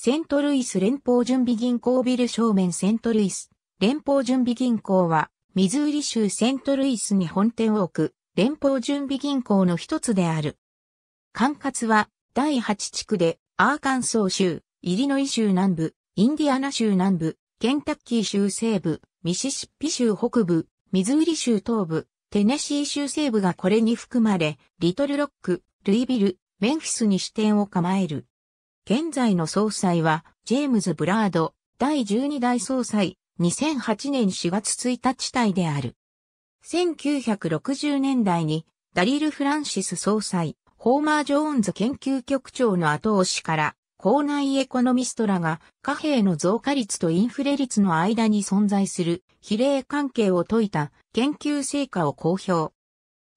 セントルイス連邦準備銀行ビル正面セントルイス連邦準備銀行は、ミズーリ州セントルイスに本店を置く連邦準備銀行の一つである。管轄は第8地区でアーカンソー州、イリノイ州南部、インディアナ州南部、ケンタッキー州西部、ミシシッピ州北部、ミズーリ州東部、テネシー州西部がこれに含まれ、リトルロック、ルイビル、メンフィスに支店を構える。現在の総裁は、ジェームズ・ブラード、第12代総裁、2008年4月1日体である。1960年代に、ダリル・フランシス総裁、ホーマー・ジョーンズ研究局長の後押しから、校内エコノミストらが貨幣の増加率とインフレ率の間に存在する比例関係を解いた研究成果を公表。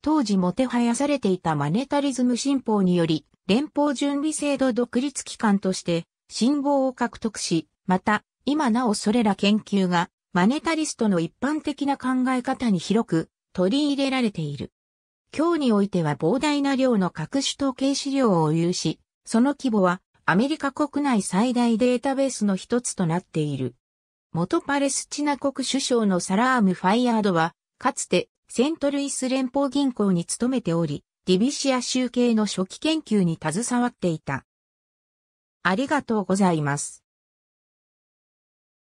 当時もてはやされていたマネタリズム新法により連邦準備制度独立機関として信号を獲得し、また、今なおそれら研究がマネタリストの一般的な考え方に広く取り入れられている。今日においては膨大な量の各種統計資料を有し、その規模はアメリカ国内最大データベースの一つとなっている。元パレスチナ国首相のサラーム・ファイヤードは、かつてセントルイス連邦銀行に勤めており、ディビシア集計の初期研究に携わっていた。ありがとうございます。